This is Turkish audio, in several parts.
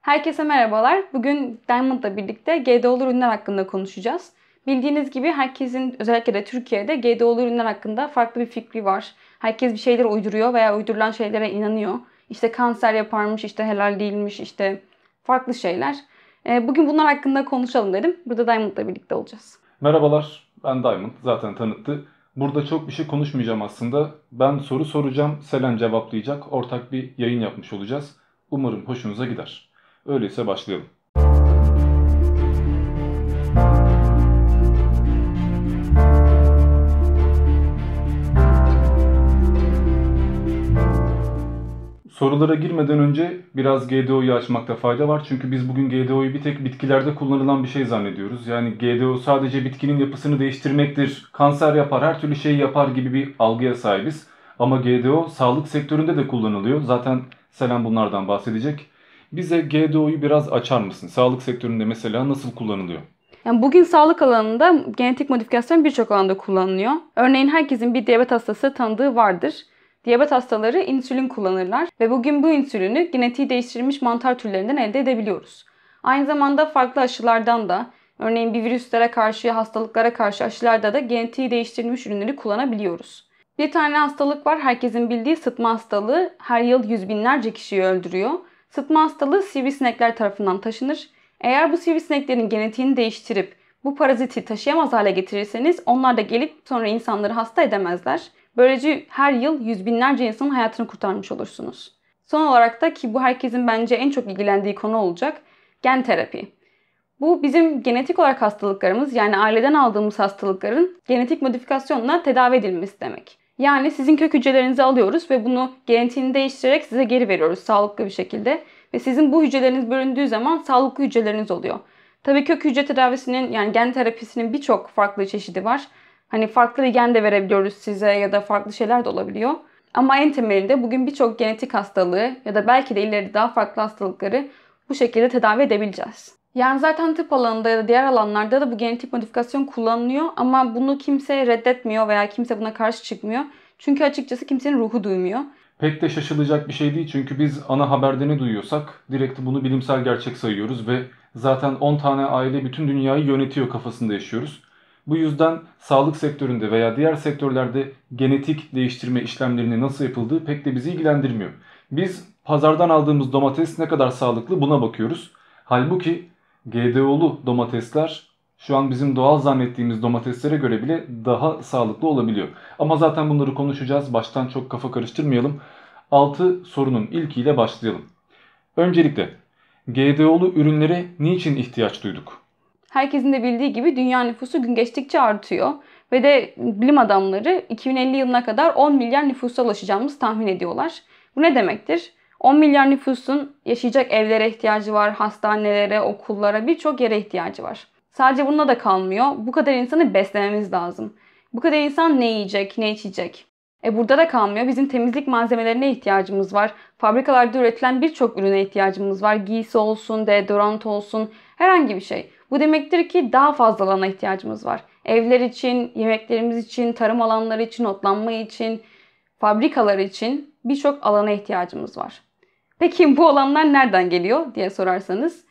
Herkese merhabalar. Bugün Diamond'la birlikte GDO'lu ürünler hakkında konuşacağız. Bildiğiniz gibi herkesin özellikle de Türkiye'de GDO'lu ürünler hakkında farklı bir fikri var. Herkes bir şeyler uyduruyor veya uydurulan şeylere inanıyor. İşte kanser yaparmış, işte helal değilmiş, işte farklı şeyler. Ee, bugün bunlar hakkında konuşalım dedim. Burada Diamond'la birlikte olacağız. Merhabalar, ben Diamond. Zaten tanıttı. Burada çok bir şey konuşmayacağım aslında. Ben soru soracağım, Selen cevaplayacak. Ortak bir yayın yapmış olacağız. Umarım hoşunuza gider. Öyleyse başlayalım. Sorulara girmeden önce biraz GDO'yu açmakta fayda var. Çünkü biz bugün GDO'yu bir tek bitkilerde kullanılan bir şey zannediyoruz. Yani GDO sadece bitkinin yapısını değiştirmektir, kanser yapar, her türlü şey yapar gibi bir algıya sahibiz. Ama GDO sağlık sektöründe de kullanılıyor. Zaten Selam bunlardan bahsedecek. Bize GDO'yu biraz açar mısın? Sağlık sektöründe mesela nasıl kullanılıyor? Yani bugün sağlık alanında genetik modifikasyon birçok alanda kullanılıyor. Örneğin herkesin bir diyabet hastası tanıdığı vardır. Diyabet hastaları insülin kullanırlar ve bugün bu insülini genetiği değiştirilmiş mantar türlerinden elde edebiliyoruz. Aynı zamanda farklı aşılardan da örneğin bir virüslere karşı, hastalıklara karşı aşılarda da genetiği değiştirilmiş ürünleri kullanabiliyoruz. Bir tane hastalık var herkesin bildiği sıtma hastalığı her yıl yüz binlerce kişiyi öldürüyor. Sıtma hastalığı sivrisinekler tarafından taşınır. Eğer bu sivrisineklerin genetiğini değiştirip bu paraziti taşıyamaz hale getirirseniz onlar da gelip sonra insanları hasta edemezler. Böylece her yıl yüz binlerce insanın hayatını kurtarmış olursunuz. Son olarak da ki bu herkesin bence en çok ilgilendiği konu olacak gen terapi. Bu bizim genetik olarak hastalıklarımız yani aileden aldığımız hastalıkların genetik modifikasyonla tedavi edilmesi demek. Yani sizin kök hücrelerinizi alıyoruz ve bunu genetiğini değiştirerek size geri veriyoruz sağlıklı bir şekilde. Ve sizin bu hücreleriniz bölündüğü zaman sağlıklı hücreleriniz oluyor. Tabii kök hücre tedavisinin yani gen terapisinin birçok farklı çeşidi var. Hani farklı gen de verebiliyoruz size ya da farklı şeyler de olabiliyor. Ama en temelinde bugün birçok genetik hastalığı ya da belki de ileride daha farklı hastalıkları bu şekilde tedavi edebileceğiz. Yani zaten tıp alanında ya da diğer alanlarda da bu genetik modifikasyon kullanılıyor ama bunu kimse reddetmiyor veya kimse buna karşı çıkmıyor. Çünkü açıkçası kimsenin ruhu duymuyor. Pek de şaşılacak bir şey değil çünkü biz ana haberde ne duyuyorsak direkt bunu bilimsel gerçek sayıyoruz ve zaten 10 tane aile bütün dünyayı yönetiyor kafasında yaşıyoruz. Bu yüzden sağlık sektöründe veya diğer sektörlerde genetik değiştirme işlemlerinin nasıl yapıldığı pek de bizi ilgilendirmiyor. Biz pazardan aldığımız domates ne kadar sağlıklı buna bakıyoruz. Halbuki GDO'lu domatesler şu an bizim doğal zannettiğimiz domateslere göre bile daha sağlıklı olabiliyor. Ama zaten bunları konuşacağız. Baştan çok kafa karıştırmayalım. 6 sorunun ilkiyle başlayalım. Öncelikle GDO'lu ürünlere niçin ihtiyaç duyduk? Herkesin de bildiği gibi dünya nüfusu gün geçtikçe artıyor ve de bilim adamları 2050 yılına kadar 10 milyar nüfusa ulaşacağımız tahmin ediyorlar. Bu ne demektir? 10 milyar nüfusun yaşayacak evlere ihtiyacı var, hastanelere, okullara, birçok yere ihtiyacı var. Sadece bununla da kalmıyor. Bu kadar insanı beslememiz lazım. Bu kadar insan ne yiyecek, ne içecek? E burada da kalmıyor. Bizim temizlik malzemelerine ihtiyacımız var. Fabrikalarda üretilen birçok ürüne ihtiyacımız var. Giysi olsun, deodorant olsun, herhangi bir şey. Bu demektir ki daha fazla alana ihtiyacımız var. Evler için, yemeklerimiz için, tarım alanları için, otlanma için, fabrikalar için birçok alana ihtiyacımız var. Peki bu olanlar nereden geliyor diye sorarsanız.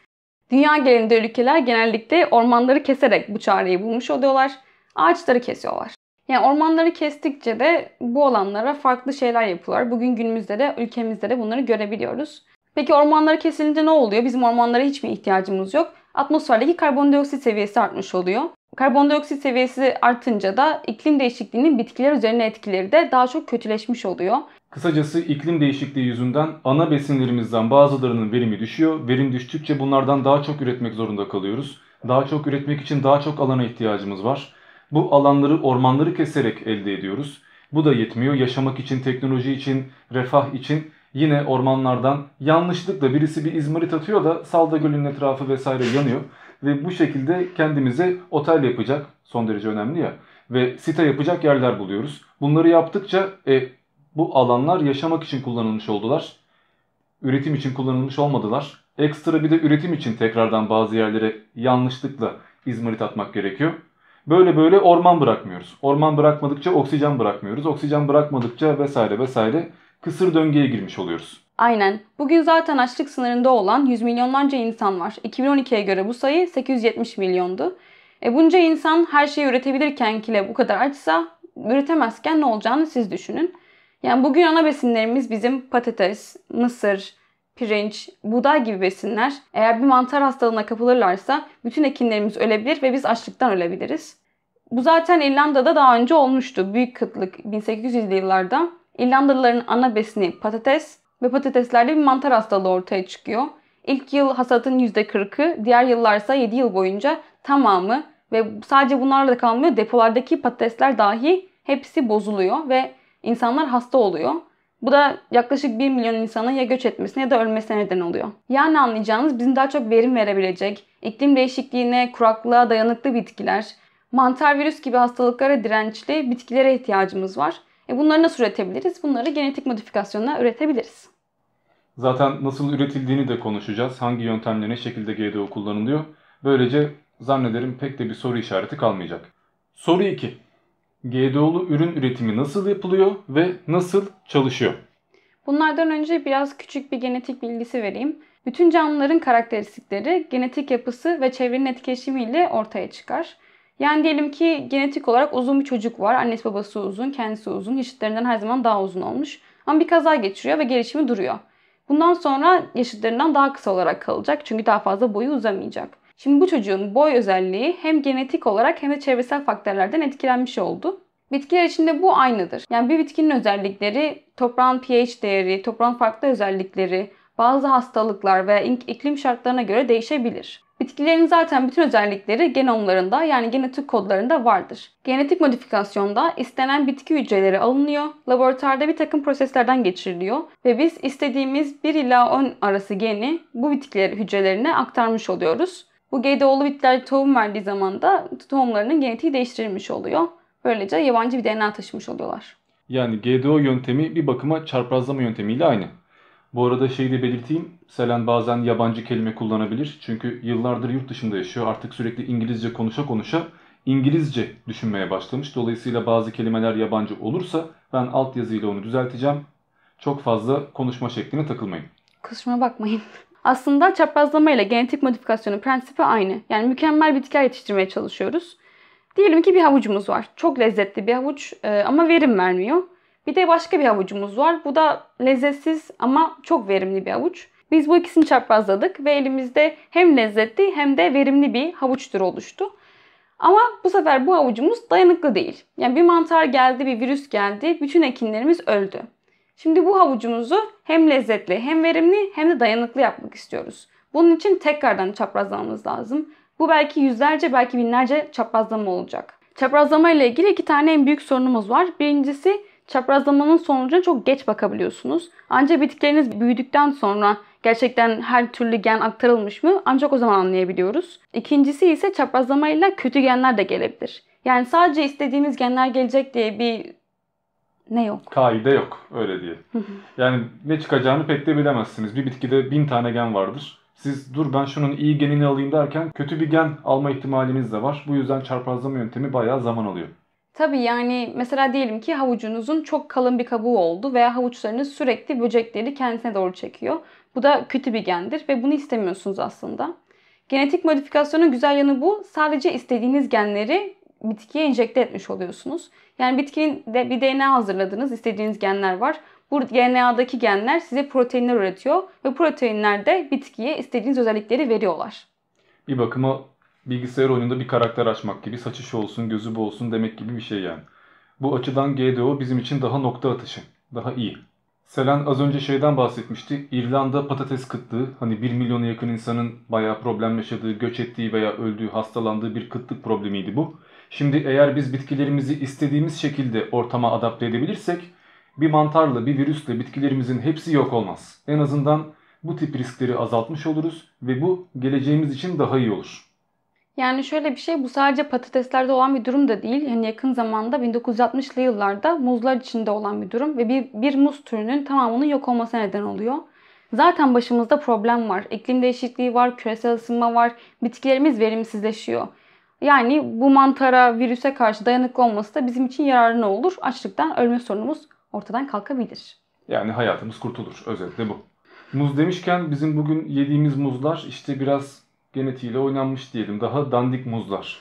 Dünya genelinde ülkeler genellikle ormanları keserek bu çareyi bulmuş oluyorlar. Ağaçları kesiyorlar. Yani ormanları kestikçe de bu alanlara farklı şeyler yapıyorlar. Bugün günümüzde de ülkemizde de bunları görebiliyoruz. Peki ormanları kesilince ne oluyor? Bizim ormanlara hiç mi ihtiyacımız yok? Atmosferdeki karbondioksit seviyesi artmış oluyor. Karbondioksit seviyesi artınca da iklim değişikliğinin bitkiler üzerine etkileri de daha çok kötüleşmiş oluyor. Kısacası iklim değişikliği yüzünden ana besinlerimizden bazılarının verimi düşüyor. Verim düştükçe bunlardan daha çok üretmek zorunda kalıyoruz. Daha çok üretmek için daha çok alana ihtiyacımız var. Bu alanları ormanları keserek elde ediyoruz. Bu da yetmiyor. Yaşamak için, teknoloji için, refah için yine ormanlardan yanlışlıkla birisi bir izmarit atıyor da Salda Gölü'nün etrafı vesaire yanıyor. Ve bu şekilde kendimize otel yapacak, son derece önemli ya, ve site yapacak yerler buluyoruz. Bunları yaptıkça e, bu alanlar yaşamak için kullanılmış oldular. Üretim için kullanılmış olmadılar. Ekstra bir de üretim için tekrardan bazı yerlere yanlışlıkla izmarit atmak gerekiyor. Böyle böyle orman bırakmıyoruz. Orman bırakmadıkça oksijen bırakmıyoruz. Oksijen bırakmadıkça vesaire vesaire kısır döngüye girmiş oluyoruz. Aynen. Bugün zaten açlık sınırında olan 100 milyonlarca insan var. 2012'ye göre bu sayı 870 milyondu. E bunca insan her şeyi üretebilirken kile bu kadar açsa, üretemezken ne olacağını siz düşünün. Yani bugün ana besinlerimiz bizim patates, mısır, pirinç, buğday gibi besinler eğer bir mantar hastalığına kapılırlarsa bütün ekinlerimiz ölebilir ve biz açlıktan ölebiliriz. Bu zaten İrlanda'da daha önce olmuştu. Büyük kıtlık 1800'lü yıllarda İrlandalıların ana besini patates ve patateslerde bir mantar hastalığı ortaya çıkıyor. İlk yıl hasatın %40'ı, diğer yıllarsa 7 yıl boyunca tamamı ve sadece bunlarla da kalmıyor depolardaki patatesler dahi hepsi bozuluyor ve insanlar hasta oluyor. Bu da yaklaşık 1 milyon insanın ya göç etmesine ya da ölmesine neden oluyor. Yani anlayacağınız bizim daha çok verim verebilecek, iklim değişikliğine, kuraklığa dayanıklı bitkiler, mantar virüs gibi hastalıklara dirençli bitkilere ihtiyacımız var. E bunları nasıl üretebiliriz? Bunları genetik modifikasyonla üretebiliriz. Zaten nasıl üretildiğini de konuşacağız. Hangi yöntemle ne şekilde GDO kullanılıyor. Böylece zannederim pek de bir soru işareti kalmayacak. Soru 2. GDO'lu ürün üretimi nasıl yapılıyor ve nasıl çalışıyor? Bunlardan önce biraz küçük bir genetik bilgisi vereyim. Bütün canlıların karakteristikleri genetik yapısı ve çevrenin etkileşimiyle ortaya çıkar. Yani diyelim ki genetik olarak uzun bir çocuk var. Annesi babası uzun, kendisi uzun. Yaşıtlarından her zaman daha uzun olmuş. Ama bir kaza geçiriyor ve gelişimi duruyor. Bundan sonra yaşıtlarından daha kısa olarak kalacak. Çünkü daha fazla boyu uzamayacak. Şimdi bu çocuğun boy özelliği hem genetik olarak hem de çevresel faktörlerden etkilenmiş oldu. Bitkiler içinde bu aynıdır. Yani bir bitkinin özellikleri toprağın pH değeri, toprağın farklı özellikleri, bazı hastalıklar veya iklim şartlarına göre değişebilir. Bitkilerin zaten bütün özellikleri genomlarında yani genetik kodlarında vardır. Genetik modifikasyonda istenen bitki hücreleri alınıyor, laboratuvarda bir takım proseslerden geçiriliyor ve biz istediğimiz 1 ila 10 arası geni bu bitkiler hücrelerine aktarmış oluyoruz. Bu GDO'lu bitler tohum verdiği zaman da tohumlarının genetiği değiştirilmiş oluyor. Böylece yabancı bir DNA taşımış oluyorlar. Yani GDO yöntemi bir bakıma çarpazlama yöntemiyle aynı. Bu arada şeyi de belirteyim. Selen bazen yabancı kelime kullanabilir. Çünkü yıllardır yurt dışında yaşıyor. Artık sürekli İngilizce konuşa konuşa İngilizce düşünmeye başlamış. Dolayısıyla bazı kelimeler yabancı olursa ben altyazıyla onu düzelteceğim. Çok fazla konuşma şekline takılmayın. Kusuruma bakmayın. Aslında çaprazlama ile genetik modifikasyonun prensibi aynı. Yani mükemmel bitkiler yetiştirmeye çalışıyoruz. Diyelim ki bir havucumuz var. Çok lezzetli bir havuç e, ama verim vermiyor. Bir de başka bir havucumuz var. Bu da lezzetsiz ama çok verimli bir havuç. Biz bu ikisini çarpazladık ve elimizde hem lezzetli hem de verimli bir havuç türü oluştu. Ama bu sefer bu havucumuz dayanıklı değil. Yani bir mantar geldi, bir virüs geldi, bütün ekinlerimiz öldü. Şimdi bu havucumuzu hem lezzetli hem verimli hem de dayanıklı yapmak istiyoruz. Bunun için tekrardan çaprazlamamız lazım. Bu belki yüzlerce belki binlerce çaprazlama olacak. Çaprazlama ile ilgili iki tane en büyük sorunumuz var. Birincisi çaprazlamanın sonucuna çok geç bakabiliyorsunuz. Ancak bitkileriniz büyüdükten sonra gerçekten her türlü gen aktarılmış mı ancak o zaman anlayabiliyoruz. İkincisi ise çaprazlamayla kötü genler de gelebilir. Yani sadece istediğimiz genler gelecek diye bir ne yok? Kaide yok. Öyle diyelim. yani ne çıkacağını pek de bilemezsiniz. Bir bitkide bin tane gen vardır. Siz dur ben şunun iyi genini alayım derken kötü bir gen alma ihtimaliniz de var. Bu yüzden çarpazlama yöntemi bayağı zaman alıyor. Tabii yani mesela diyelim ki havucunuzun çok kalın bir kabuğu oldu veya havuçlarınız sürekli böcekleri kendisine doğru çekiyor. Bu da kötü bir gendir ve bunu istemiyorsunuz aslında. Genetik modifikasyonun güzel yanı bu. Sadece istediğiniz genleri bitkiye enjekte etmiş oluyorsunuz. Yani bitkinin de bir DNA hazırladınız. istediğiniz genler var. Bu DNA'daki genler size proteinler üretiyor ve proteinler de bitkiye istediğiniz özellikleri veriyorlar. Bir bakıma bilgisayar oyununda bir karakter açmak gibi saçı şu olsun, gözü bu olsun demek gibi bir şey yani. Bu açıdan GDO bizim için daha nokta atışı, daha iyi. Selen az önce şeyden bahsetmişti. İrlanda patates kıtlığı, hani 1 milyona yakın insanın bayağı problem yaşadığı, göç ettiği veya öldüğü, hastalandığı bir kıtlık problemiydi bu. Şimdi eğer biz bitkilerimizi istediğimiz şekilde ortama adapte edebilirsek bir mantarla bir virüsle bitkilerimizin hepsi yok olmaz. En azından bu tip riskleri azaltmış oluruz ve bu geleceğimiz için daha iyi olur. Yani şöyle bir şey bu sadece patateslerde olan bir durum da değil. Yani yakın zamanda 1960'lı yıllarda muzlar içinde olan bir durum ve bir, bir muz türünün tamamının yok olmasına neden oluyor. Zaten başımızda problem var. İklim değişikliği var, küresel ısınma var, bitkilerimiz verimsizleşiyor. Yani bu mantara, virüse karşı dayanıklı olması da bizim için yararlı olur. Açlıktan ölme sorunumuz ortadan kalkabilir. Yani hayatımız kurtulur. Özetle bu. Muz demişken bizim bugün yediğimiz muzlar işte biraz genetiğiyle oynanmış diyelim. Daha dandik muzlar.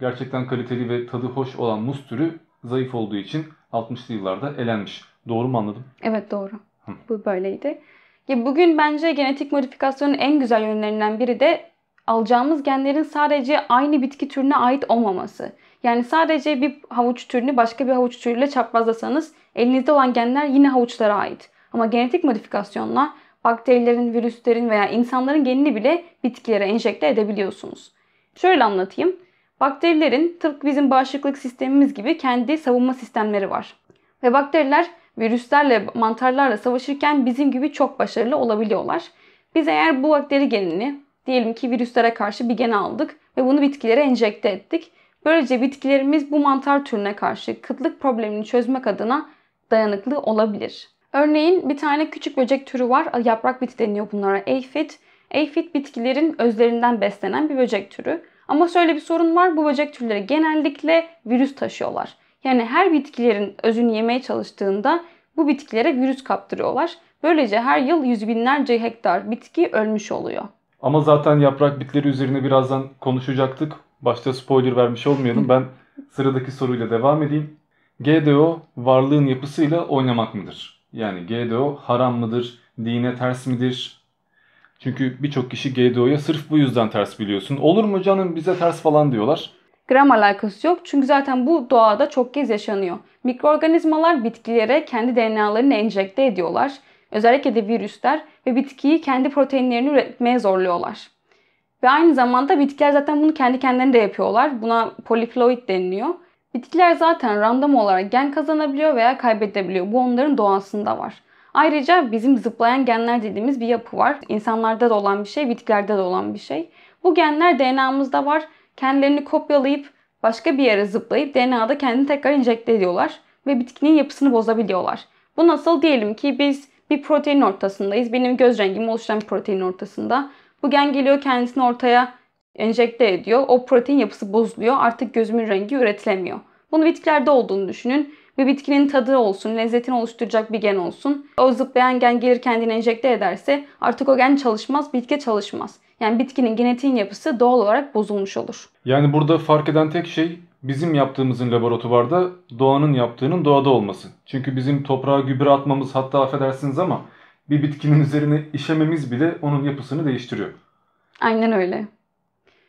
Gerçekten kaliteli ve tadı hoş olan muz türü zayıf olduğu için 60'lı yıllarda elenmiş. Doğru mu anladım? Evet doğru. Hı. Bu böyleydi. Ya bugün bence genetik modifikasyonun en güzel yönlerinden biri de alacağımız genlerin sadece aynı bitki türüne ait olmaması. Yani sadece bir havuç türünü başka bir havuç türüyle çaprazlasanız elinizde olan genler yine havuçlara ait. Ama genetik modifikasyonla bakterilerin, virüslerin veya insanların genini bile bitkilere enjekte edebiliyorsunuz. Şöyle anlatayım. Bakterilerin tıpkı bizim bağışıklık sistemimiz gibi kendi savunma sistemleri var. Ve bakteriler virüslerle, mantarlarla savaşırken bizim gibi çok başarılı olabiliyorlar. Biz eğer bu bakteri genini Diyelim ki virüslere karşı bir gen aldık ve bunu bitkilere enjekte ettik. Böylece bitkilerimiz bu mantar türüne karşı kıtlık problemini çözmek adına dayanıklı olabilir. Örneğin bir tane küçük böcek türü var. Yaprak biti deniyor bunlara. Aphid. Aphid bitkilerin özlerinden beslenen bir böcek türü. Ama şöyle bir sorun var. Bu böcek türleri genellikle virüs taşıyorlar. Yani her bitkilerin özünü yemeye çalıştığında bu bitkilere virüs kaptırıyorlar. Böylece her yıl yüz binlerce hektar bitki ölmüş oluyor. Ama zaten yaprak bitleri üzerine birazdan konuşacaktık. Başta spoiler vermiş olmayalım. Ben sıradaki soruyla devam edeyim. GDO varlığın yapısıyla oynamak mıdır? Yani GDO haram mıdır? Dine ters midir? Çünkü birçok kişi GDO'ya sırf bu yüzden ters biliyorsun. Olur mu canım bize ters falan diyorlar. Gram alakası yok çünkü zaten bu doğada çok kez yaşanıyor. Mikroorganizmalar bitkilere kendi DNA'larını enjekte ediyorlar Özellikle de virüsler ve bitkiyi kendi proteinlerini üretmeye zorluyorlar. Ve aynı zamanda bitkiler zaten bunu kendi kendilerine de yapıyorlar. Buna poliploid deniliyor. Bitkiler zaten random olarak gen kazanabiliyor veya kaybedebiliyor. Bu onların doğasında var. Ayrıca bizim zıplayan genler dediğimiz bir yapı var. İnsanlarda da olan bir şey, bitkilerde de olan bir şey. Bu genler DNA'mızda var. Kendilerini kopyalayıp başka bir yere zıplayıp DNA'da kendini tekrar enjekte ediyorlar ve bitkinin yapısını bozabiliyorlar. Bu nasıl diyelim ki biz bir protein ortasındayız. Benim göz rengimi oluşturan bir protein ortasında. Bu gen geliyor kendisini ortaya enjekte ediyor. O protein yapısı bozuluyor. Artık gözümün rengi üretilemiyor. Bunu bitkilerde olduğunu düşünün. Bir bitkinin tadı olsun, lezzetini oluşturacak bir gen olsun. O zıplayan gen gelir kendini enjekte ederse artık o gen çalışmaz, bitki çalışmaz. Yani bitkinin genetiğin yapısı doğal olarak bozulmuş olur. Yani burada fark eden tek şey bizim yaptığımızın laboratuvarda, doğanın yaptığının doğada olması. Çünkü bizim toprağa gübre atmamız hatta affedersiniz ama bir bitkinin üzerine işememiz bile onun yapısını değiştiriyor. Aynen öyle.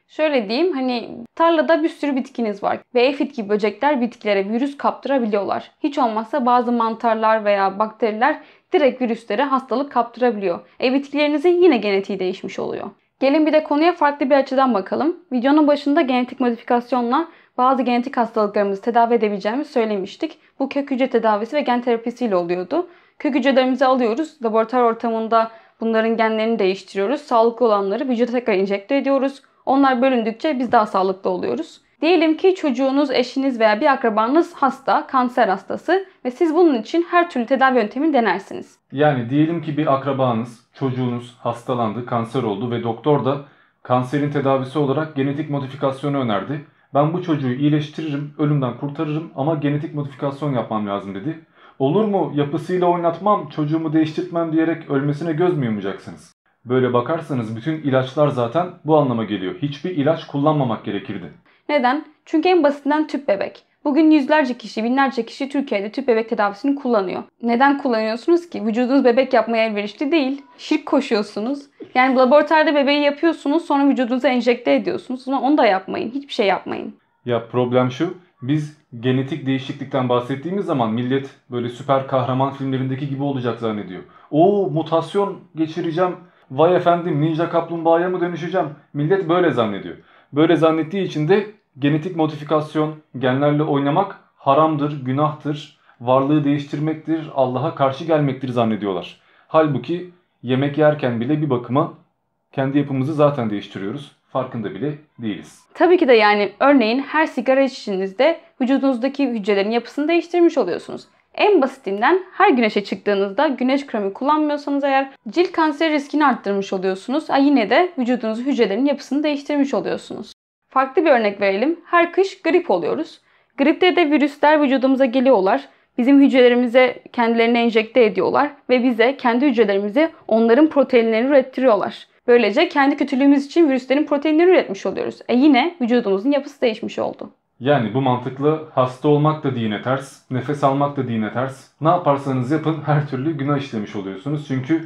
Şöyle diyeyim hani tarlada bir sürü bitkiniz var ve efit gibi böcekler bitkilere virüs kaptırabiliyorlar. Hiç olmazsa bazı mantarlar veya bakteriler direkt virüslere hastalık kaptırabiliyor. E bitkilerinizin yine genetiği değişmiş oluyor. Gelin bir de konuya farklı bir açıdan bakalım. Videonun başında genetik modifikasyonla bazı genetik hastalıklarımızı tedavi edebileceğimizi söylemiştik. Bu kök hücre tedavisi ve gen terapisiyle oluyordu. Kök hücrelerimizi alıyoruz, laboratuvar ortamında bunların genlerini değiştiriyoruz. Sağlıklı olanları vücuda tekrar enjekte ediyoruz. Onlar bölündükçe biz daha sağlıklı oluyoruz. Diyelim ki çocuğunuz, eşiniz veya bir akrabanız hasta, kanser hastası ve siz bunun için her türlü tedavi yöntemini denersiniz. Yani diyelim ki bir akrabanız, çocuğunuz hastalandı, kanser oldu ve doktor da kanserin tedavisi olarak genetik modifikasyonu önerdi. Ben bu çocuğu iyileştiririm, ölümden kurtarırım ama genetik modifikasyon yapmam lazım dedi. Olur mu yapısıyla oynatmam, çocuğumu değiştirtmem diyerek ölmesine göz mü yumacaksınız? Böyle bakarsanız bütün ilaçlar zaten bu anlama geliyor. Hiçbir ilaç kullanmamak gerekirdi. Neden? Çünkü en basitinden tüp bebek. Bugün yüzlerce kişi, binlerce kişi Türkiye'de tüp bebek tedavisini kullanıyor. Neden kullanıyorsunuz ki? Vücudunuz bebek yapmaya elverişli değil. Şirk koşuyorsunuz. Yani laboratuvarda bebeği yapıyorsunuz sonra vücudunuza enjekte ediyorsunuz. Ama onu da yapmayın. Hiçbir şey yapmayın. Ya problem şu. Biz genetik değişiklikten bahsettiğimiz zaman millet böyle süper kahraman filmlerindeki gibi olacak zannediyor. O mutasyon geçireceğim. Vay efendim ninja kaplumbağaya mı dönüşeceğim? Millet böyle zannediyor. Böyle zannettiği için de Genetik modifikasyon, genlerle oynamak haramdır, günahtır, varlığı değiştirmektir, Allah'a karşı gelmektir zannediyorlar. Halbuki yemek yerken bile bir bakıma kendi yapımızı zaten değiştiriyoruz. Farkında bile değiliz. Tabii ki de yani örneğin her sigara içişinizde vücudunuzdaki hücrelerin yapısını değiştirmiş oluyorsunuz. En basitinden her güneşe çıktığınızda güneş kremi kullanmıyorsanız eğer cilt kanseri riskini arttırmış oluyorsunuz. Ha yine de vücudunuz hücrelerin yapısını değiştirmiş oluyorsunuz. Farklı bir örnek verelim. Her kış grip oluyoruz. Gripte de virüsler vücudumuza geliyorlar. Bizim hücrelerimize kendilerini enjekte ediyorlar ve bize kendi hücrelerimize onların proteinlerini ürettiriyorlar. Böylece kendi kötülüğümüz için virüslerin proteinlerini üretmiş oluyoruz. E yine vücudumuzun yapısı değişmiş oldu. Yani bu mantıklı. hasta olmak da dine ters, nefes almak da dine ters. Ne yaparsanız yapın her türlü günah işlemiş oluyorsunuz. Çünkü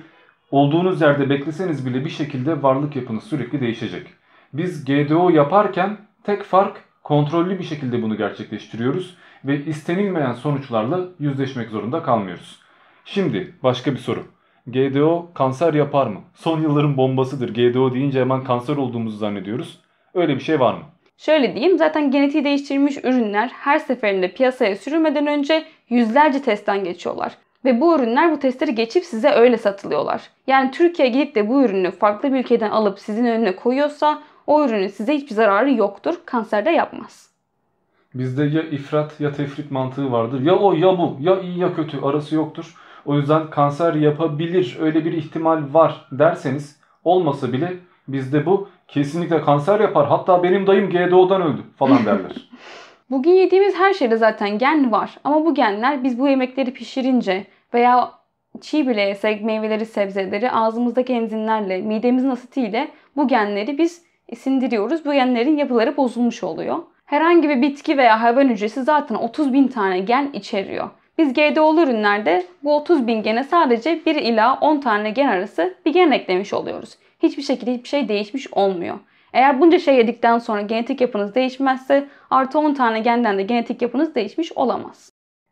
olduğunuz yerde bekleseniz bile bir şekilde varlık yapınız sürekli değişecek. Biz GDO yaparken tek fark kontrollü bir şekilde bunu gerçekleştiriyoruz ve istenilmeyen sonuçlarla yüzleşmek zorunda kalmıyoruz. Şimdi başka bir soru. GDO kanser yapar mı? Son yılların bombasıdır. GDO deyince hemen kanser olduğumuzu zannediyoruz. Öyle bir şey var mı? Şöyle diyeyim zaten genetiği değiştirilmiş ürünler her seferinde piyasaya sürülmeden önce yüzlerce testten geçiyorlar. Ve bu ürünler bu testleri geçip size öyle satılıyorlar. Yani Türkiye gidip de bu ürünü farklı bir ülkeden alıp sizin önüne koyuyorsa o ürünün size hiçbir zararı yoktur. Kanserde yapmaz. Bizde ya ifrat ya tefrit mantığı vardır. Ya o ya bu. Ya iyi ya kötü. Arası yoktur. O yüzden kanser yapabilir. Öyle bir ihtimal var derseniz olmasa bile bizde bu kesinlikle kanser yapar. Hatta benim dayım GDO'dan öldü falan derler. Bugün yediğimiz her şeyde zaten gen var. Ama bu genler biz bu yemekleri pişirince veya çiğ bile yesek meyveleri, sebzeleri ağzımızdaki enzimlerle, midemizin asitiyle bu genleri biz sindiriyoruz. Bu genlerin yapıları bozulmuş oluyor. Herhangi bir bitki veya hayvan hücresi zaten 30 bin tane gen içeriyor. Biz GDO'lu ürünlerde bu 30 bin gene sadece 1 ila 10 tane gen arası bir gen eklemiş oluyoruz. Hiçbir şekilde hiçbir şey değişmiş olmuyor. Eğer bunca şey yedikten sonra genetik yapınız değişmezse artı 10 tane genden de genetik yapınız değişmiş olamaz.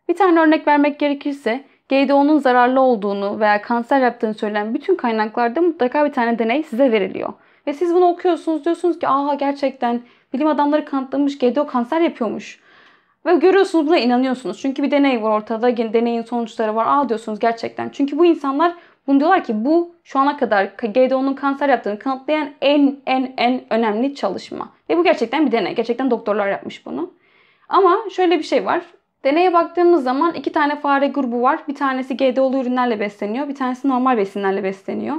Bir tane örnek vermek gerekirse GDO'nun zararlı olduğunu veya kanser yaptığını söylenen bütün kaynaklarda mutlaka bir tane deney size veriliyor. Ve siz bunu okuyorsunuz diyorsunuz ki aha gerçekten bilim adamları kanıtlamış GDO kanser yapıyormuş. Ve görüyorsunuz buna inanıyorsunuz. Çünkü bir deney var ortada. Deneyin sonuçları var. Aa diyorsunuz gerçekten. Çünkü bu insanlar bunu diyorlar ki bu şu ana kadar GDO'nun kanser yaptığını kanıtlayan en en en önemli çalışma. Ve bu gerçekten bir deney. Gerçekten doktorlar yapmış bunu. Ama şöyle bir şey var. Deneye baktığımız zaman iki tane fare grubu var. Bir tanesi GDO'lu ürünlerle besleniyor. Bir tanesi normal besinlerle besleniyor.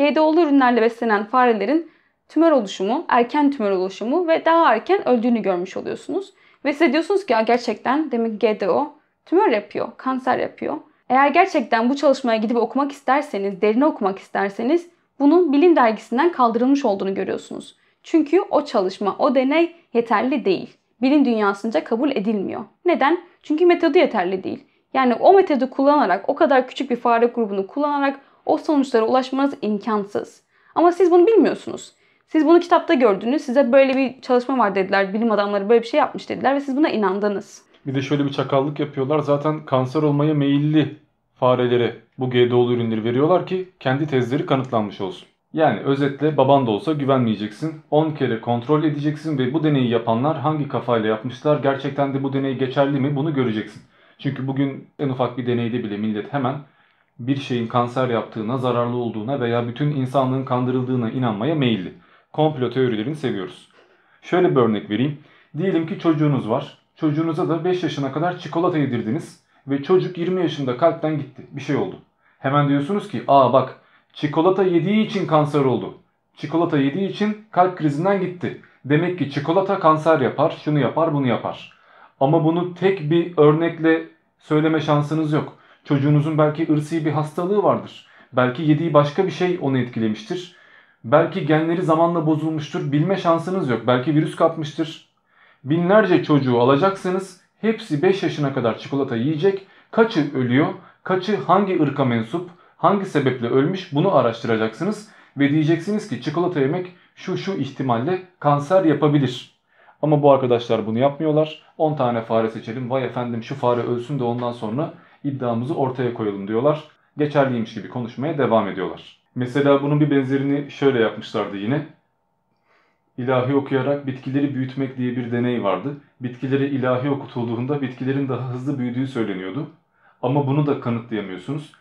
GDO'lu ürünlerle beslenen farelerin tümör oluşumu, erken tümör oluşumu ve daha erken öldüğünü görmüş oluyorsunuz. Ve size diyorsunuz ki ya gerçekten demek GDO tümör yapıyor, kanser yapıyor. Eğer gerçekten bu çalışmaya gidip okumak isterseniz, derine okumak isterseniz bunun bilim dergisinden kaldırılmış olduğunu görüyorsunuz. Çünkü o çalışma, o deney yeterli değil. Bilim dünyasınca kabul edilmiyor. Neden? Çünkü metodu yeterli değil. Yani o metodu kullanarak, o kadar küçük bir fare grubunu kullanarak o sonuçlara ulaşmanız imkansız. Ama siz bunu bilmiyorsunuz. Siz bunu kitapta gördünüz. Size böyle bir çalışma var dediler. Bilim adamları böyle bir şey yapmış dediler ve siz buna inandınız. Bir de şöyle bir çakallık yapıyorlar. Zaten kanser olmaya meyilli farelere bu GDO'lu ürünleri veriyorlar ki kendi tezleri kanıtlanmış olsun. Yani özetle baban da olsa güvenmeyeceksin. 10 kere kontrol edeceksin ve bu deneyi yapanlar hangi kafayla yapmışlar? Gerçekten de bu deney geçerli mi? Bunu göreceksin. Çünkü bugün en ufak bir deneyde bile millet hemen bir şeyin kanser yaptığına, zararlı olduğuna veya bütün insanlığın kandırıldığına inanmaya meyilli. Komplo teorilerini seviyoruz. Şöyle bir örnek vereyim. Diyelim ki çocuğunuz var. Çocuğunuza da 5 yaşına kadar çikolata yedirdiniz ve çocuk 20 yaşında kalpten gitti. Bir şey oldu. Hemen diyorsunuz ki aa bak çikolata yediği için kanser oldu. Çikolata yediği için kalp krizinden gitti. Demek ki çikolata kanser yapar, şunu yapar, bunu yapar. Ama bunu tek bir örnekle söyleme şansınız yok. Çocuğunuzun belki ırsi bir hastalığı vardır. Belki yediği başka bir şey onu etkilemiştir. Belki genleri zamanla bozulmuştur. Bilme şansınız yok. Belki virüs kapmıştır. Binlerce çocuğu alacaksınız. Hepsi 5 yaşına kadar çikolata yiyecek. Kaçı ölüyor? Kaçı hangi ırka mensup? Hangi sebeple ölmüş? Bunu araştıracaksınız ve diyeceksiniz ki çikolata yemek şu şu ihtimalle kanser yapabilir. Ama bu arkadaşlar bunu yapmıyorlar. 10 tane fare seçelim. Vay efendim şu fare ölsün de ondan sonra iddiamızı ortaya koyalım diyorlar. Geçerliymiş gibi konuşmaya devam ediyorlar. Mesela bunun bir benzerini şöyle yapmışlardı yine. İlahi okuyarak bitkileri büyütmek diye bir deney vardı. Bitkileri ilahi okutulduğunda bitkilerin daha hızlı büyüdüğü söyleniyordu. Ama bunu da kanıtlayamıyorsunuz.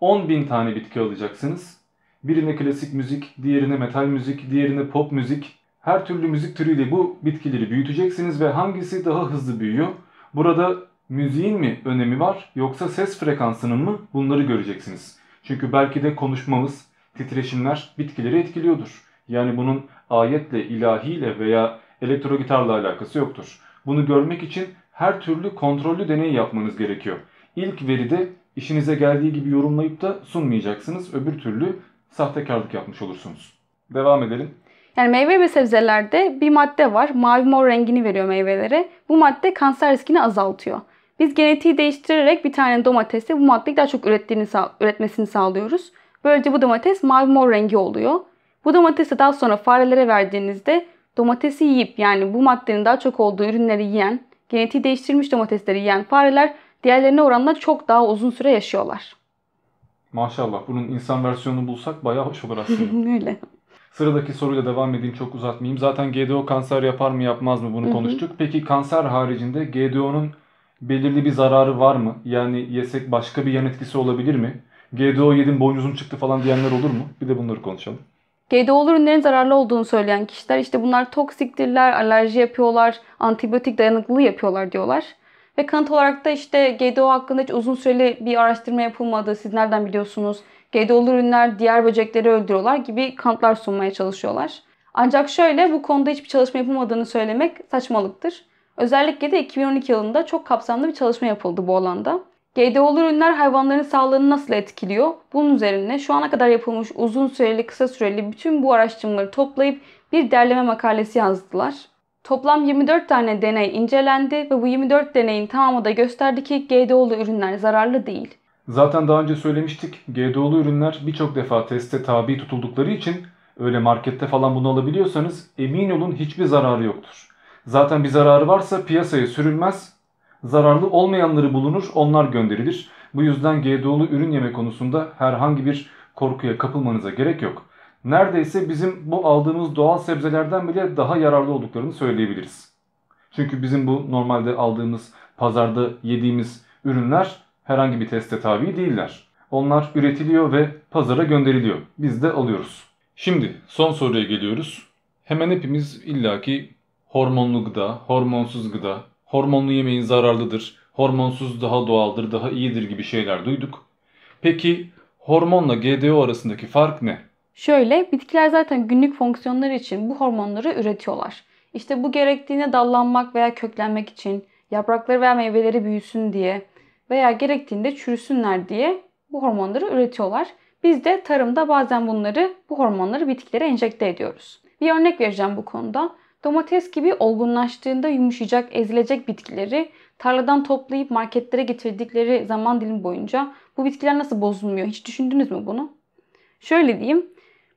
10 bin tane bitki alacaksınız. Birine klasik müzik, diğerine metal müzik, diğerine pop müzik. Her türlü müzik türüyle bu bitkileri büyüteceksiniz ve hangisi daha hızlı büyüyor? Burada müziğin mi önemi var yoksa ses frekansının mı bunları göreceksiniz. Çünkü belki de konuşmamız, titreşimler bitkileri etkiliyordur. Yani bunun ayetle, ilahiyle veya elektro gitarla alakası yoktur. Bunu görmek için her türlü kontrollü deney yapmanız gerekiyor. İlk veride işinize geldiği gibi yorumlayıp da sunmayacaksınız. Öbür türlü sahtekarlık yapmış olursunuz. Devam edelim. Yani meyve ve sebzelerde bir madde var. Mavi mor rengini veriyor meyvelere. Bu madde kanser riskini azaltıyor. Biz genetiği değiştirerek bir tane domatesi bu maddeyi daha çok ürettiğini, üretmesini sağlıyoruz. Böylece bu domates mavi mor rengi oluyor. Bu domatesi daha sonra farelere verdiğinizde domatesi yiyip yani bu maddenin daha çok olduğu ürünleri yiyen, genetiği değiştirilmiş domatesleri yiyen fareler diğerlerine oranla çok daha uzun süre yaşıyorlar. Maşallah bunun insan versiyonunu bulsak bayağı hoş olur aslında. Öyle. Sıradaki soruyla devam edeyim çok uzatmayayım. Zaten GDO kanser yapar mı yapmaz mı bunu konuştuk. Peki kanser haricinde GDO'nun belirli bir zararı var mı? Yani yesek başka bir yan etkisi olabilir mi? GDO yedim boynuzum çıktı falan diyenler olur mu? Bir de bunları konuşalım. GDO ürünlerin zararlı olduğunu söyleyen kişiler işte bunlar toksiktirler, alerji yapıyorlar, antibiyotik dayanıklılığı yapıyorlar diyorlar. Ve kanıt olarak da işte GDO hakkında hiç uzun süreli bir araştırma yapılmadı. Siz nereden biliyorsunuz? GDO ürünler diğer böcekleri öldürüyorlar gibi kanıtlar sunmaya çalışıyorlar. Ancak şöyle bu konuda hiçbir çalışma yapılmadığını söylemek saçmalıktır. Özellikle de 2012 yılında çok kapsamlı bir çalışma yapıldı bu alanda. GDO'lu ürünler hayvanların sağlığını nasıl etkiliyor? Bunun üzerine şu ana kadar yapılmış uzun süreli, kısa süreli bütün bu araştırmaları toplayıp bir derleme makalesi yazdılar. Toplam 24 tane deney incelendi ve bu 24 deneyin tamamı da gösterdi ki GDO'lu ürünler zararlı değil. Zaten daha önce söylemiştik GDO'lu ürünler birçok defa teste tabi tutuldukları için öyle markette falan bunu alabiliyorsanız emin olun hiçbir zararı yoktur. Zaten bir zararı varsa piyasaya sürülmez. Zararlı olmayanları bulunur, onlar gönderilir. Bu yüzden GDO'lu ürün yeme konusunda herhangi bir korkuya kapılmanıza gerek yok. Neredeyse bizim bu aldığımız doğal sebzelerden bile daha yararlı olduklarını söyleyebiliriz. Çünkü bizim bu normalde aldığımız, pazarda yediğimiz ürünler herhangi bir teste tabi değiller. Onlar üretiliyor ve pazara gönderiliyor. Biz de alıyoruz. Şimdi son soruya geliyoruz. Hemen hepimiz illaki hormonlu gıda, hormonsuz gıda, hormonlu yemeğin zararlıdır, hormonsuz daha doğaldır, daha iyidir gibi şeyler duyduk. Peki hormonla GDO arasındaki fark ne? Şöyle, bitkiler zaten günlük fonksiyonları için bu hormonları üretiyorlar. İşte bu gerektiğine dallanmak veya köklenmek için, yaprakları veya meyveleri büyüsün diye veya gerektiğinde çürüsünler diye bu hormonları üretiyorlar. Biz de tarımda bazen bunları, bu hormonları bitkilere enjekte ediyoruz. Bir örnek vereceğim bu konuda. Domates gibi olgunlaştığında yumuşayacak, ezilecek bitkileri tarladan toplayıp marketlere getirdikleri zaman dilimi boyunca bu bitkiler nasıl bozulmuyor? Hiç düşündünüz mü bunu? Şöyle diyeyim.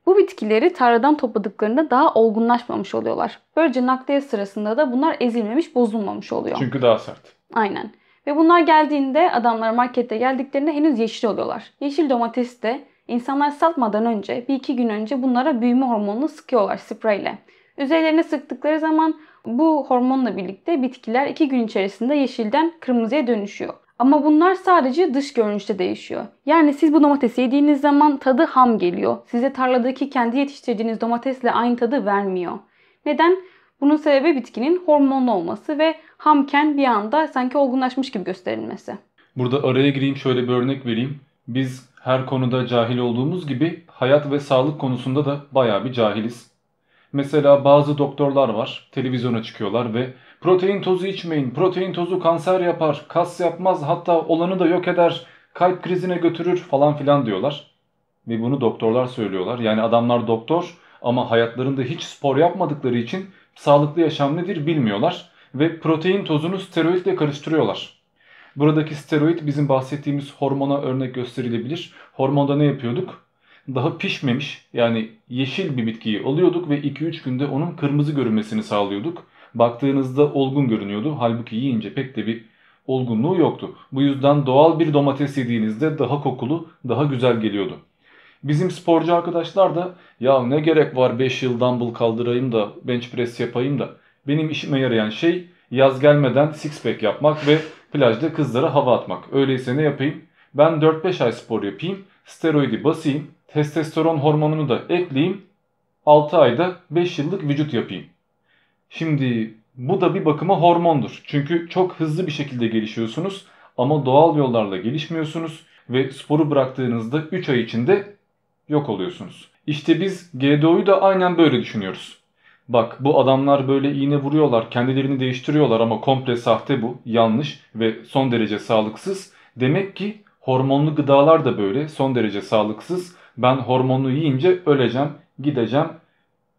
Bu bitkileri tarladan topladıklarında daha olgunlaşmamış oluyorlar. Böylece nakliye sırasında da bunlar ezilmemiş, bozulmamış oluyor. Çünkü daha sert. Aynen. Ve bunlar geldiğinde adamlar markette geldiklerinde henüz yeşil oluyorlar. Yeşil domates de insanlar satmadan önce bir iki gün önce bunlara büyüme hormonunu sıkıyorlar spreyle. Üzerlerine sıktıkları zaman bu hormonla birlikte bitkiler 2 gün içerisinde yeşilden kırmızıya dönüşüyor. Ama bunlar sadece dış görünüşte değişiyor. Yani siz bu domatesi yediğiniz zaman tadı ham geliyor. Size tarladaki kendi yetiştirdiğiniz domatesle aynı tadı vermiyor. Neden? Bunun sebebi bitkinin hormonlu olması ve hamken bir anda sanki olgunlaşmış gibi gösterilmesi. Burada araya gireyim şöyle bir örnek vereyim. Biz her konuda cahil olduğumuz gibi hayat ve sağlık konusunda da bayağı bir cahiliz. Mesela bazı doktorlar var, televizyona çıkıyorlar ve protein tozu içmeyin, protein tozu kanser yapar, kas yapmaz, hatta olanı da yok eder, kalp krizine götürür falan filan diyorlar. Ve bunu doktorlar söylüyorlar. Yani adamlar doktor ama hayatlarında hiç spor yapmadıkları için sağlıklı yaşam nedir bilmiyorlar ve protein tozunu steroidle karıştırıyorlar. Buradaki steroid bizim bahsettiğimiz hormona örnek gösterilebilir. Hormonda ne yapıyorduk? daha pişmemiş yani yeşil bir bitkiyi alıyorduk ve 2-3 günde onun kırmızı görünmesini sağlıyorduk. Baktığınızda olgun görünüyordu. Halbuki yiyince pek de bir olgunluğu yoktu. Bu yüzden doğal bir domates yediğinizde daha kokulu, daha güzel geliyordu. Bizim sporcu arkadaşlar da ya ne gerek var 5 yıl dumbbell kaldırayım da bench press yapayım da benim işime yarayan şey yaz gelmeden six pack yapmak ve plajda kızlara hava atmak. Öyleyse ne yapayım? Ben 4-5 ay spor yapayım, steroidi basayım, testosteron hormonunu da ekleyeyim. 6 ayda 5 yıllık vücut yapayım. Şimdi bu da bir bakıma hormondur. Çünkü çok hızlı bir şekilde gelişiyorsunuz ama doğal yollarla gelişmiyorsunuz ve sporu bıraktığınızda 3 ay içinde yok oluyorsunuz. İşte biz GDO'yu da aynen böyle düşünüyoruz. Bak bu adamlar böyle iğne vuruyorlar, kendilerini değiştiriyorlar ama komple sahte bu, yanlış ve son derece sağlıksız. Demek ki hormonlu gıdalar da böyle son derece sağlıksız ben hormonu yiyince öleceğim, gideceğim.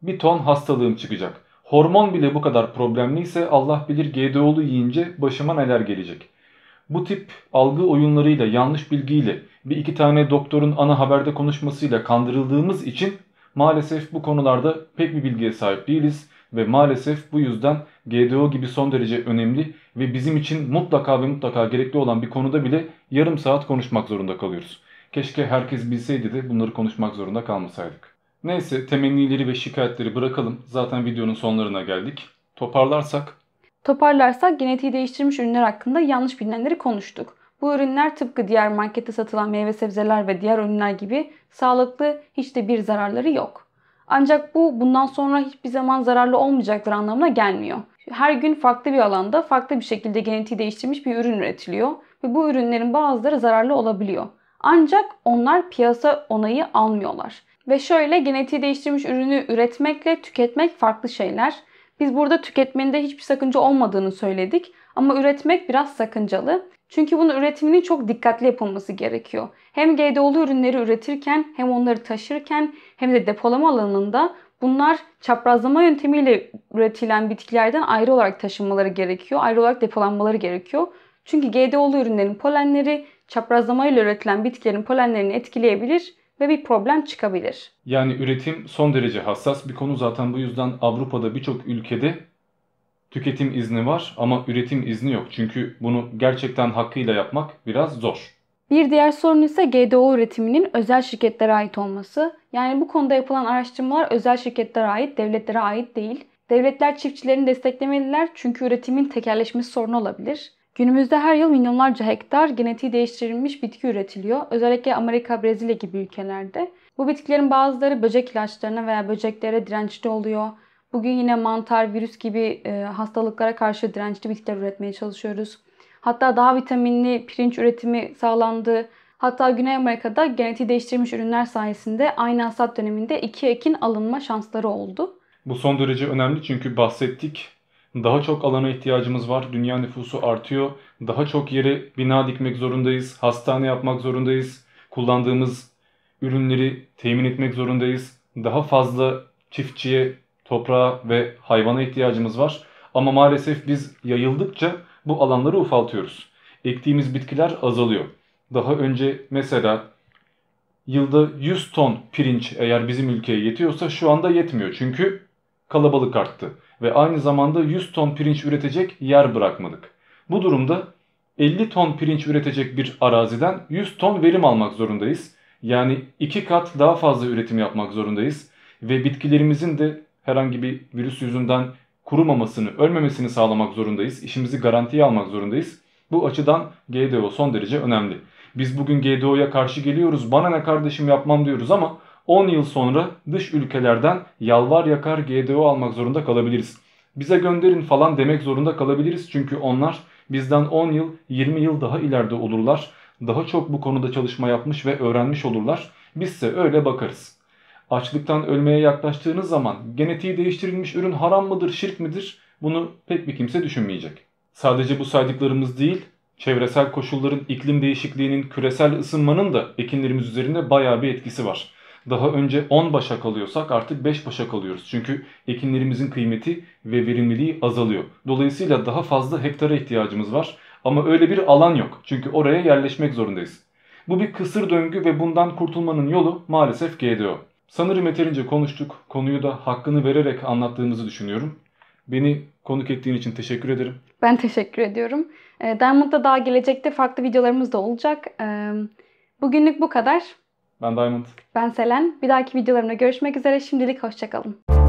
Bir ton hastalığım çıkacak. Hormon bile bu kadar problemliyse Allah bilir GDO'lu yiyince başıma neler gelecek. Bu tip algı oyunlarıyla, yanlış bilgiyle, bir iki tane doktorun ana haberde konuşmasıyla kandırıldığımız için maalesef bu konularda pek bir bilgiye sahip değiliz ve maalesef bu yüzden GDO gibi son derece önemli ve bizim için mutlaka ve mutlaka gerekli olan bir konuda bile yarım saat konuşmak zorunda kalıyoruz. Keşke herkes bilseydi de bunları konuşmak zorunda kalmasaydık. Neyse temennileri ve şikayetleri bırakalım. Zaten videonun sonlarına geldik. Toparlarsak? Toparlarsak genetiği değiştirmiş ürünler hakkında yanlış bilinenleri konuştuk. Bu ürünler tıpkı diğer markette satılan meyve sebzeler ve diğer ürünler gibi sağlıklı hiç de bir zararları yok. Ancak bu bundan sonra hiçbir zaman zararlı olmayacakları anlamına gelmiyor. Her gün farklı bir alanda farklı bir şekilde genetiği değiştirmiş bir ürün üretiliyor ve bu ürünlerin bazıları zararlı olabiliyor. Ancak onlar piyasa onayı almıyorlar. Ve şöyle genetiği değiştirmiş ürünü üretmekle tüketmek farklı şeyler. Biz burada tüketmenin de hiçbir sakınca olmadığını söyledik ama üretmek biraz sakıncalı. Çünkü bunun üretiminin çok dikkatli yapılması gerekiyor. Hem GDO'lu ürünleri üretirken hem onları taşırken hem de depolama alanında bunlar çaprazlama yöntemiyle üretilen bitkilerden ayrı olarak taşınmaları gerekiyor. Ayrı olarak depolanmaları gerekiyor. Çünkü GDO'lu ürünlerin polenleri çaprazlamayla üretilen bitkilerin polenlerini etkileyebilir ve bir problem çıkabilir. Yani üretim son derece hassas bir konu zaten bu yüzden Avrupa'da birçok ülkede tüketim izni var ama üretim izni yok. Çünkü bunu gerçekten hakkıyla yapmak biraz zor. Bir diğer sorun ise GDO üretiminin özel şirketlere ait olması. Yani bu konuda yapılan araştırmalar özel şirketlere ait, devletlere ait değil. Devletler çiftçilerini desteklemeliler çünkü üretimin tekerleşmesi sorunu olabilir. Günümüzde her yıl milyonlarca hektar genetiği değiştirilmiş bitki üretiliyor. Özellikle Amerika, Brezilya gibi ülkelerde. Bu bitkilerin bazıları böcek ilaçlarına veya böceklere dirençli oluyor. Bugün yine mantar, virüs gibi e, hastalıklara karşı dirençli bitkiler üretmeye çalışıyoruz. Hatta daha vitaminli pirinç üretimi sağlandı. Hatta Güney Amerika'da genetiği değiştirilmiş ürünler sayesinde aynı hasat döneminde iki ekin alınma şansları oldu. Bu son derece önemli çünkü bahsettik daha çok alana ihtiyacımız var. Dünya nüfusu artıyor. Daha çok yere bina dikmek zorundayız. Hastane yapmak zorundayız. Kullandığımız ürünleri temin etmek zorundayız. Daha fazla çiftçiye, toprağa ve hayvana ihtiyacımız var. Ama maalesef biz yayıldıkça bu alanları ufaltıyoruz. Ektiğimiz bitkiler azalıyor. Daha önce mesela yılda 100 ton pirinç eğer bizim ülkeye yetiyorsa şu anda yetmiyor. Çünkü kalabalık arttı ve aynı zamanda 100 ton pirinç üretecek yer bırakmadık. Bu durumda 50 ton pirinç üretecek bir araziden 100 ton verim almak zorundayız. Yani 2 kat daha fazla üretim yapmak zorundayız ve bitkilerimizin de herhangi bir virüs yüzünden kurumamasını, ölmemesini sağlamak zorundayız. İşimizi garantiye almak zorundayız. Bu açıdan GDO son derece önemli. Biz bugün GDO'ya karşı geliyoruz. Bana ne kardeşim yapmam diyoruz ama 10 yıl sonra dış ülkelerden yalvar yakar GDO almak zorunda kalabiliriz. Bize gönderin falan demek zorunda kalabiliriz çünkü onlar bizden 10 yıl 20 yıl daha ileride olurlar. Daha çok bu konuda çalışma yapmış ve öğrenmiş olurlar. Bizse öyle bakarız. Açlıktan ölmeye yaklaştığınız zaman genetiği değiştirilmiş ürün haram mıdır şirk midir bunu pek bir kimse düşünmeyecek. Sadece bu saydıklarımız değil çevresel koşulların iklim değişikliğinin küresel ısınmanın da ekinlerimiz üzerinde baya bir etkisi var. Daha önce 10 başak alıyorsak artık 5 başak alıyoruz. Çünkü ekinlerimizin kıymeti ve verimliliği azalıyor. Dolayısıyla daha fazla hektara ihtiyacımız var. Ama öyle bir alan yok. Çünkü oraya yerleşmek zorundayız. Bu bir kısır döngü ve bundan kurtulmanın yolu maalesef GDO. Sanırım yeterince konuştuk. Konuyu da hakkını vererek anlattığımızı düşünüyorum. Beni konuk ettiğin için teşekkür ederim. Ben teşekkür ediyorum. Ee, Dermut'ta daha gelecekte farklı videolarımız da olacak. Ee, bugünlük bu kadar. Ben Diamond. Ben Selen. Bir dahaki videolarımda görüşmek üzere. Şimdilik hoşçakalın.